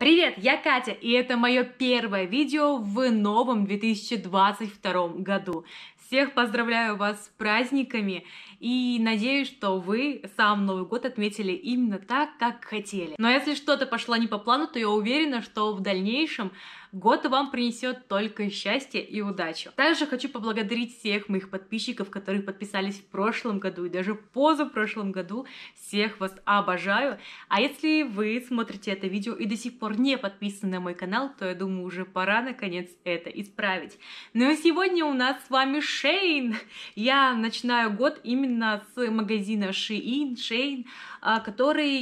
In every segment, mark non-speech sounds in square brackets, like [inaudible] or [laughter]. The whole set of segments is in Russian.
Привет, я Катя, и это мое первое видео в новом 2022 году. Всех поздравляю вас с праздниками и надеюсь, что вы сам Новый год отметили именно так, как хотели. Но если что-то пошло не по плану, то я уверена, что в дальнейшем Год вам принесет только счастье и удачу. Также хочу поблагодарить всех моих подписчиков, которые подписались в прошлом году и даже позапрошлом году. Всех вас обожаю. А если вы смотрите это видео и до сих пор не подписаны на мой канал, то я думаю, уже пора наконец это исправить. Ну и сегодня у нас с вами Шейн. Я начинаю год именно с магазина Shein, Шейн. А, который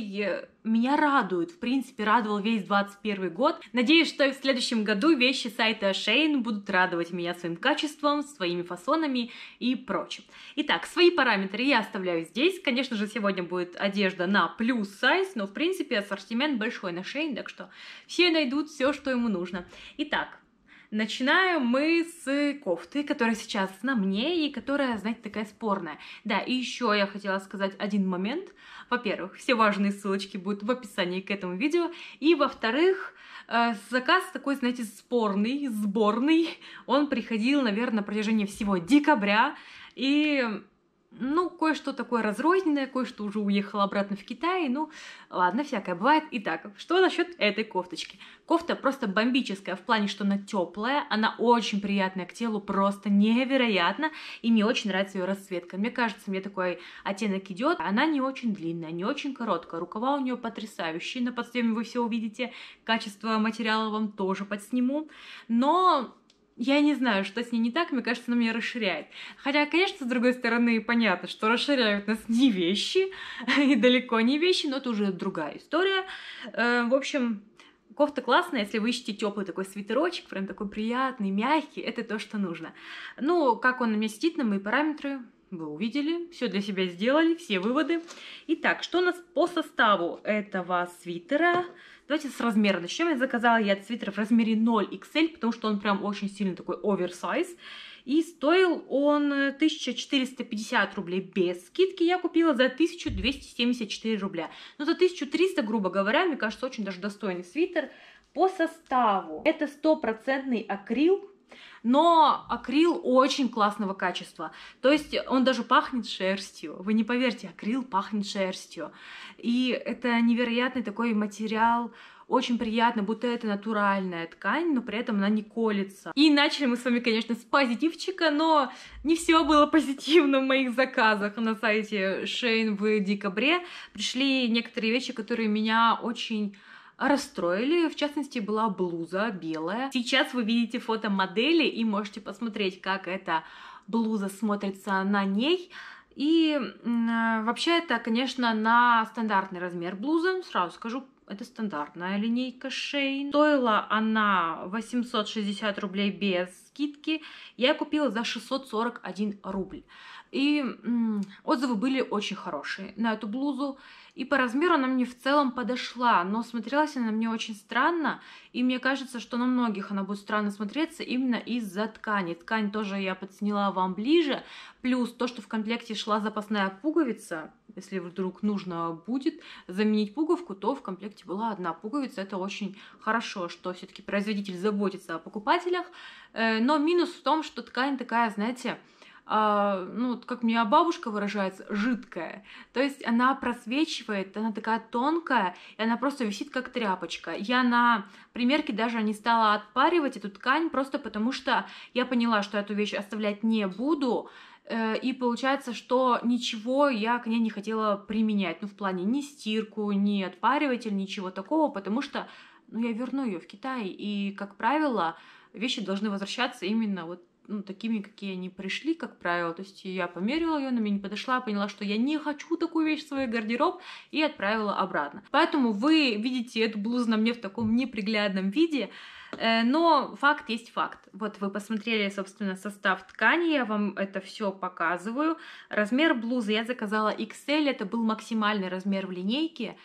меня радует, в принципе, радовал весь 21 год. Надеюсь, что и в следующем году вещи сайта Шейн будут радовать меня своим качеством, своими фасонами и прочим. Итак, свои параметры я оставляю здесь. Конечно же, сегодня будет одежда на плюс сайз, но, в принципе, ассортимент большой на Шейн, так что все найдут все, что ему нужно. Итак, Начинаем мы с кофты, которая сейчас на мне и которая, знаете, такая спорная. Да, и еще я хотела сказать один момент – во-первых, все важные ссылочки будут в описании к этому видео. И, во-вторых, э, заказ такой, знаете, спорный, сборный. Он приходил, наверное, на протяжении всего декабря. И ну, кое-что такое разрозненное, кое-что уже уехало обратно в Китай, ну, ладно, всякое бывает. Итак, что насчет этой кофточки? Кофта просто бомбическая в плане, что она теплая, она очень приятная к телу, просто невероятно, и мне очень нравится ее расцветка. Мне кажется, мне такой оттенок идет. Она не очень длинная, не очень короткая, рукава у нее потрясающие, на подсъеме вы все увидите, качество материала вам тоже подсниму, но я не знаю, что с ней не так, мне кажется, она меня расширяет. Хотя, конечно, с другой стороны, понятно, что расширяют нас не вещи, [laughs] и далеко не вещи, но это уже другая история. Э, в общем, кофта классная, если вы ищете теплый такой свитерочек, прям такой приятный, мягкий, это то, что нужно. Ну, как он на меня сидит на мои параметры, вы увидели, все для себя сделали, все выводы. Итак, что у нас по составу этого свитера? Давайте с размера начнем. Я заказала я этот свитер в размере 0XL, потому что он прям очень сильно такой оверсайз. И стоил он 1450 э, рублей без скидки. Я купила за 1274 рубля. Ну, за 1300, грубо говоря, мне кажется, очень даже достойный свитер. По составу это стопроцентный акрил, но акрил очень классного качества. То есть он даже пахнет шерстью. Вы не поверите, акрил пахнет шерстью. И это невероятный такой материал, очень приятно, будто это натуральная ткань, но при этом она не колется. И начали мы с вами, конечно, с позитивчика, но не все было позитивно в моих заказах на сайте Шейн в декабре. Пришли некоторые вещи, которые меня очень а расстроили. В частности, была блуза белая. Сейчас вы видите фото модели и можете посмотреть, как эта блуза смотрится на ней. И э, вообще это, конечно, на стандартный размер блузы, сразу скажу, это стандартная линейка Шейн. Стоила она 860 рублей без скидки. Я купила за 641 рубль. И отзывы были очень хорошие на эту блузу. И по размеру она мне в целом подошла, но смотрелась она мне очень странно. И мне кажется, что на многих она будет странно смотреться именно из-за ткани. Ткань тоже я подсняла вам ближе. Плюс то, что в комплекте шла запасная пуговица. Если вдруг нужно будет заменить пуговку, то в комплекте была одна пуговица. Это очень хорошо, что все-таки производитель заботится о покупателях. Э, но минус в том, что ткань такая, знаете, а, ну, как у меня бабушка выражается, жидкая. То есть она просвечивает, она такая тонкая, и она просто висит как тряпочка. Я на примерке даже не стала отпаривать эту ткань, просто потому что я поняла, что эту вещь оставлять не буду, э, и получается, что ничего я к ней не хотела применять, ну, в плане ни стирку, ни отпариватель, ничего такого, потому что, ну, я верну ее в Китай, и, как правило, вещи должны возвращаться именно вот ну, такими, какие они пришли, как правило. То есть я померила ее, она мне не подошла, поняла, что я не хочу такую вещь в свой гардероб и отправила обратно. Поэтому вы видите эту блузу на мне в таком неприглядном виде. Э, но факт есть факт. Вот вы посмотрели, собственно, состав ткани, я вам это все показываю. Размер блузы я заказала XL, это был максимальный размер в линейке.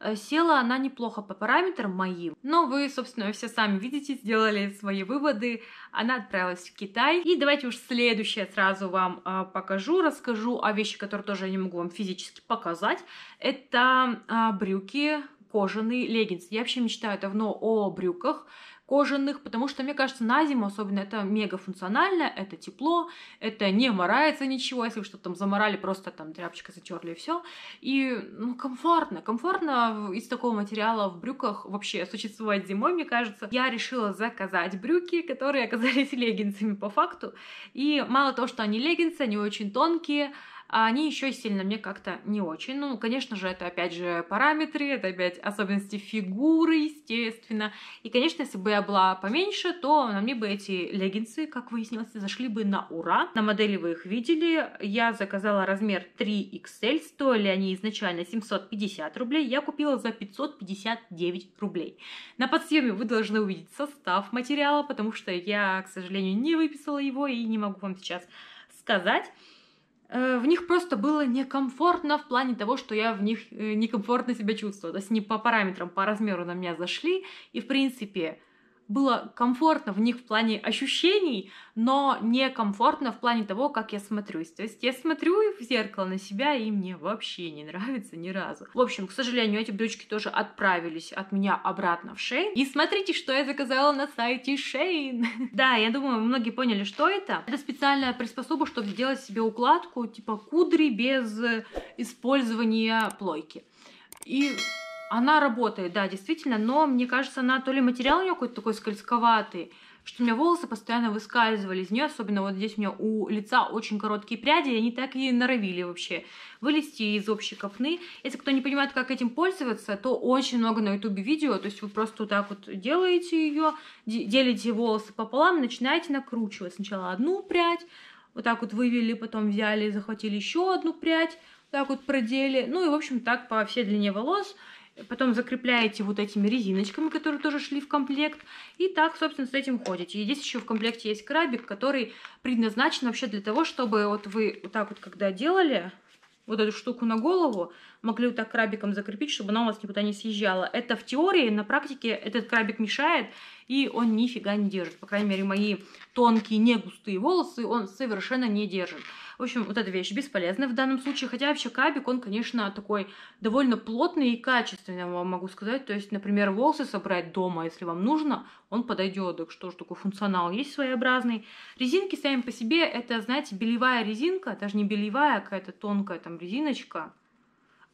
Э, села она неплохо по параметрам моим, но вы, собственно, все сами видите, сделали свои выводы. Она отправилась в Китай. И давайте уж следующее сразу вам э, покажу, расскажу о вещи, которые тоже я не могу вам физически показать. Это э, брюки кожаные леггинсы. Я вообще мечтаю давно о брюках, кожаных, потому что, мне кажется, на зиму особенно это мега функционально, это тепло, это не морается ничего, если вы что-то там заморали, просто там тряпочкой затерли и все. И ну, комфортно, комфортно из такого материала в брюках вообще существовать зимой, мне кажется. Я решила заказать брюки, которые оказались [laughs] леггинсами по факту. И мало того, что они леггинсы, они очень тонкие, а они еще сильно мне как-то не очень. Ну, конечно же, это опять же параметры, это опять особенности фигуры, естественно. И, конечно, если бы я была поменьше, то на мне бы эти леггинсы, как выяснилось, зашли бы на ура. На модели вы их видели. Я заказала размер 3XL, стоили они изначально 750 рублей, я купила за 559 рублей. На подсъеме вы должны увидеть состав материала, потому что я, к сожалению, не выписала его и не могу вам сейчас сказать. Э, в них просто было некомфортно в плане того, что я в них э, некомфортно себя чувствовала. То есть не по параметрам, по размеру на меня зашли. И, в принципе, было комфортно в них в плане ощущений, но не комфортно в плане того, как я смотрюсь. То есть я смотрю в зеркало на себя, и мне вообще не нравится ни разу. В общем, к сожалению, эти брючки тоже отправились от меня обратно в Шейн. И смотрите, что я заказала на сайте Шейн. [laughs] Да, я думаю, многие поняли, что это. Это специальная приспособа, чтобы сделать себе укладку, типа кудри без использования плойки. И она работает, да, действительно, но мне кажется, она то ли материал у нее какой-то такой скользковатый, что у меня волосы постоянно выскальзывали из нее, особенно вот здесь у меня у лица очень короткие пряди, и они так и норовили вообще вылезти из общей копны. Если кто не понимает, как этим пользоваться, то очень много на ютубе видео, то есть вы просто вот так вот делаете ее, делите волосы пополам, начинаете накручивать сначала одну прядь, вот так вот вывели, потом взяли, захватили еще одну прядь, так вот продели, ну и, в общем, так по всей длине волос, Потом закрепляете вот этими резиночками, которые тоже шли в комплект. И так, собственно, с этим ходите. И здесь еще в комплекте есть крабик, который предназначен вообще для того, чтобы вот вы вот так вот, когда делали вот эту штуку на голову, могли вот так крабиком закрепить, чтобы она у вас никуда не съезжала. Это в теории, на практике этот крабик мешает, и он нифига не держит. По крайней мере, мои тонкие, не густые волосы он совершенно не держит. В общем, вот эта вещь бесполезна в данном случае, хотя вообще кабик, он, конечно, такой довольно плотный и качественный, я вам могу сказать. То есть, например, волосы собрать дома, если вам нужно, он подойдет. Так что же такой функционал есть своеобразный. Резинки сами по себе, это, знаете, белевая резинка, даже не белевая, а какая-то тонкая там резиночка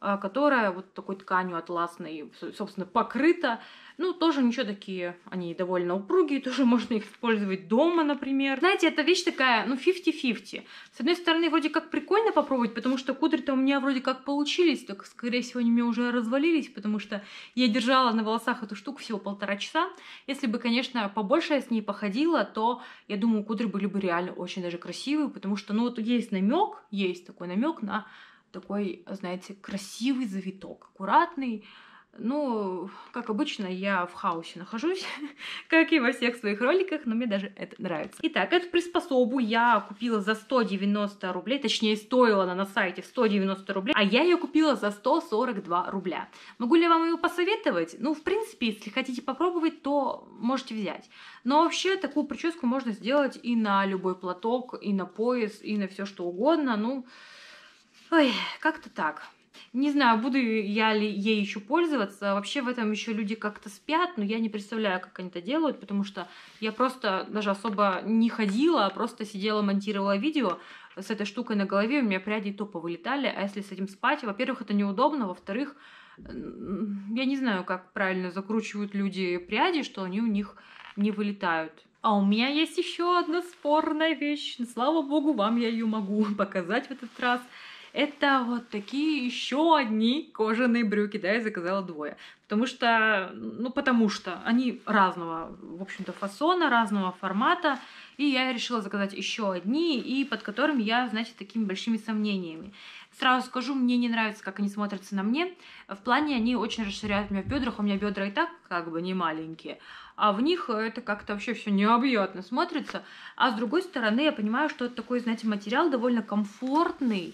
а, которая вот такой тканью атласной, собственно, покрыта. Ну, тоже ничего такие, они довольно упругие, [laughs] тоже можно их использовать дома, например. Знаете, это вещь такая, ну, 50-50. С одной стороны, вроде как прикольно попробовать, потому что кудри-то у меня вроде как получились, только, скорее всего, они у меня уже развалились, потому что я держала на волосах эту штуку всего полтора часа. Если бы, конечно, побольше я с ней походила, то, я думаю, кудри были бы реально очень даже красивые, потому что, ну, вот есть намек, есть такой намек на такой, знаете, красивый завиток, аккуратный. Ну, как обычно, я в хаосе нахожусь, [laughs] как и во всех своих роликах, но мне даже это нравится. Итак, эту приспособу я купила за 190 рублей, точнее, стоила она на сайте 190 рублей, а я ее купила за 142 рубля. Могу ли я вам ее посоветовать? Ну, в принципе, если хотите попробовать, то можете взять. Но вообще, такую прическу можно сделать и на любой платок, и на пояс, и на все что угодно, ну... Но Ой, как-то так. Не знаю, буду я ли ей еще пользоваться. Вообще в этом еще люди как-то спят, но я не представляю, как они это делают, потому что я просто даже особо не ходила, а просто сидела, монтировала видео с этой штукой на голове, у меня пряди топо вылетали, а если с этим спать, во-первых, это неудобно, во-вторых, я не знаю, как правильно закручивают люди пряди, что они у них не вылетают. А у меня есть еще одна спорная вещь. Слава богу, вам я ее могу [laughs] показать в этот раз. Это вот такие еще одни кожаные брюки, да, я заказала двое. Потому что, ну потому что они разного, в общем-то, фасона, разного формата. И я решила заказать еще одни, и под которыми я, значит, такими большими сомнениями. Сразу скажу, мне не нравится, как они смотрятся на мне. В плане они очень расширяют меня в бедрах. У меня бедра и так как бы не маленькие. А в них это как-то вообще все необъятно смотрится. А с другой стороны, я понимаю, что это такой, знаете, материал довольно комфортный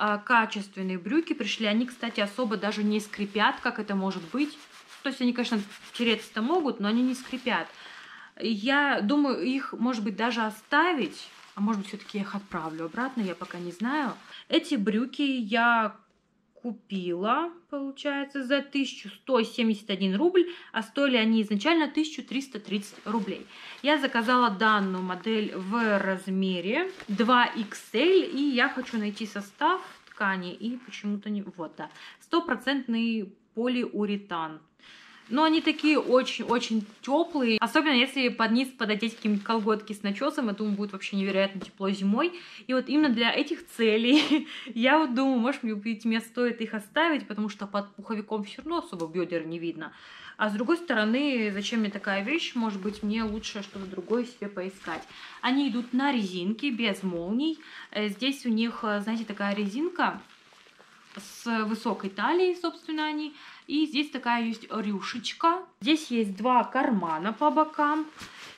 а, качественные брюки пришли. Они, кстати, особо даже не скрипят, как это может быть. То есть они, конечно, тереться-то могут, но они не скрипят. Я думаю, их, может быть, даже оставить. А может быть, все-таки я их отправлю обратно, я пока не знаю. Эти брюки я купила, получается, за 1171 рубль, а стоили они изначально 1330 рублей. Я заказала данную модель в размере 2XL, и я хочу найти состав ткани, и почему-то не... Вот, да, стопроцентный полиуретан. Но ну, они такие очень-очень теплые. Особенно если под низ пододеть какие-нибудь колготки с начесом, я думаю, будет вообще невероятно тепло зимой. И вот именно для этих целей [laughs] я вот думаю, может мне быть, мне стоит их оставить, потому что под пуховиком все равно особо бедер не видно. А с другой стороны, зачем мне такая вещь? Может быть, мне лучше что-то другое себе поискать. Они идут на резинке, без молний. Э, здесь у них, э, знаете, такая резинка с высокой талией, собственно, они. И здесь такая есть рюшечка. Здесь есть два кармана по бокам.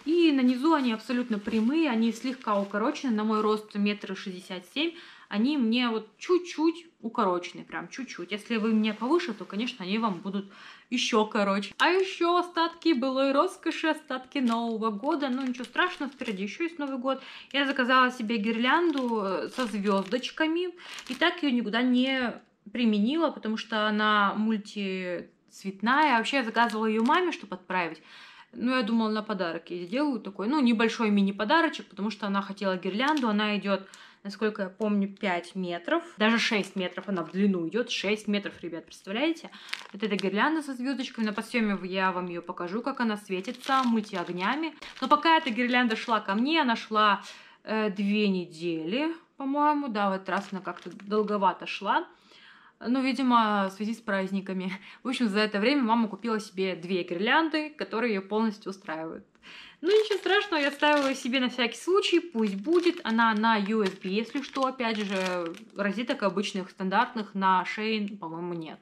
И на низу они абсолютно прямые, они слегка укорочены. На мой рост метр шестьдесят семь. Они мне вот чуть-чуть укорочены, прям чуть-чуть. Если вы мне повыше, то, конечно, они вам будут еще короче. А еще остатки былой роскоши, остатки Нового года. Ну, ничего страшного, впереди еще есть Новый год. Я заказала себе гирлянду э, со звездочками. И так ее никуда не применила, потому что она мультицветная. Вообще я заказывала ее маме, чтобы отправить. Ну, я думала, на подарок ей сделаю такой, ну, небольшой мини-подарочек, потому что она хотела гирлянду. Она идет, насколько я помню, 5 метров. Даже 6 метров она в длину идет. 6 метров, ребят, представляете? Вот эта гирлянда со звездочками. На подсъеме я вам ее покажу, как она светится мультиогнями. Но пока эта гирлянда шла ко мне, она шла э, две недели, по-моему. Да, в этот раз она как-то долговато шла. Ну, видимо, в связи с праздниками. В общем, за это время мама купила себе две гирлянды, которые ее полностью устраивают. Ну, ничего страшного, я ставила себе на всякий случай, пусть будет. Она на USB, если что, опять же, розеток обычных, стандартных, на Шейн, по-моему, нет.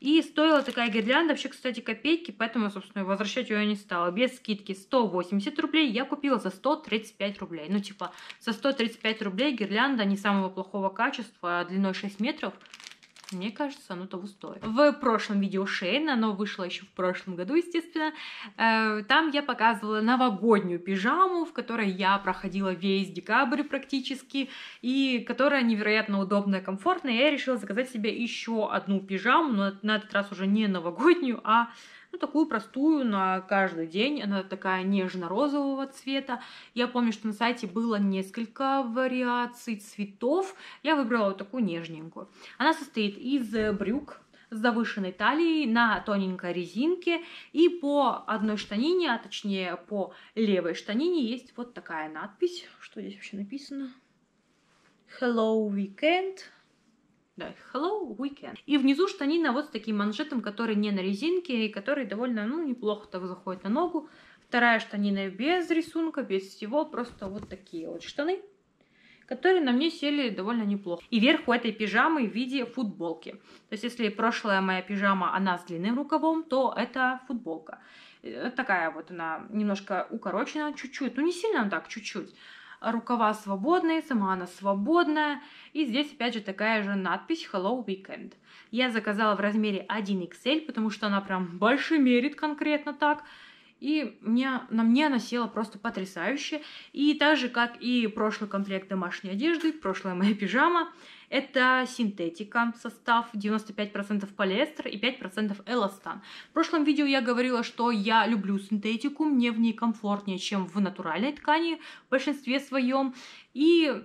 И стоила такая гирлянда вообще, кстати, копейки, поэтому, собственно, возвращать ее я не стала. Без скидки 180 рублей я купила за 135 рублей. Ну, типа, за 135 рублей гирлянда не самого плохого качества, а длиной 6 метров – мне кажется, оно того стоит. В прошлом видео Шейна, оно вышло еще в прошлом году, естественно, э, там я показывала новогоднюю пижаму, в которой я проходила весь декабрь практически, и которая невероятно удобная, комфортная. Я решила заказать себе еще одну пижаму, но на этот раз уже не новогоднюю, а ну, такую простую на каждый день. Она такая нежно-розового цвета. Я помню, что на сайте было несколько вариаций цветов. Я выбрала вот такую нежненькую. Она состоит из брюк, с завышенной талией на тоненькой резинке. И по одной штанине, а точнее по левой штанине есть вот такая надпись. Что здесь вообще написано? Hello Weekend. Да, hello weekend. И внизу штанина вот с таким манжетом, который не на резинке и который довольно, ну, неплохо так заходит на ногу. Вторая штанина без рисунка, без всего, просто вот такие вот штаны, которые на мне сели довольно неплохо. И верх у этой пижамы в виде футболки. То есть, если прошлая моя пижама, она с длинным рукавом, то это футболка. Э, такая вот она, немножко укорочена чуть-чуть, ну не сильно так, чуть-чуть рукава свободные, сама она свободная. И здесь опять же такая же надпись Hello Weekend. Я заказала в размере 1XL, потому что она прям мерит конкретно так. И мне, на мне она села просто потрясающе. И так же, как и прошлый комплект домашней одежды, прошлая моя пижама, это синтетика, состав 95% полиэстер и 5% эластан. В прошлом видео я говорила, что я люблю синтетику, мне в ней комфортнее, чем в натуральной ткани в большинстве своем. И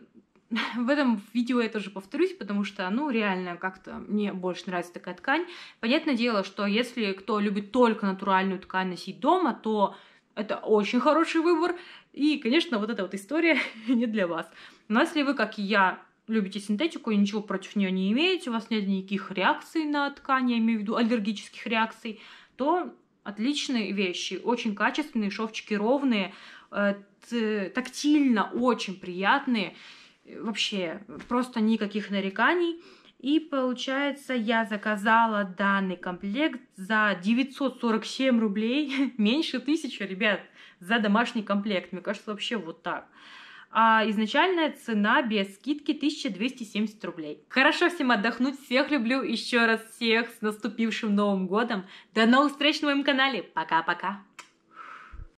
[laughs] в этом видео я тоже повторюсь, потому что, ну, реально, как-то мне больше нравится такая ткань. Понятное дело, что если кто любит только натуральную ткань носить дома, то это очень хороший выбор. И, конечно, вот эта вот история [laughs] не для вас. Но если вы, как и я, любите синтетику и ничего против нее не имеете, у вас нет никаких реакций на ткани, я имею в виду аллергических реакций, то отличные вещи, очень качественные, шовчики ровные, э, тактильно очень приятные, вообще просто никаких нареканий. И получается, я заказала данный комплект за 947 рублей, [laughs] меньше тысячи, ребят, за домашний комплект. Мне кажется, вообще вот так а изначальная цена без скидки 1270 рублей. Хорошо всем отдохнуть, всех люблю, еще раз всех с наступившим Новым годом. До новых встреч на моем канале, пока-пока!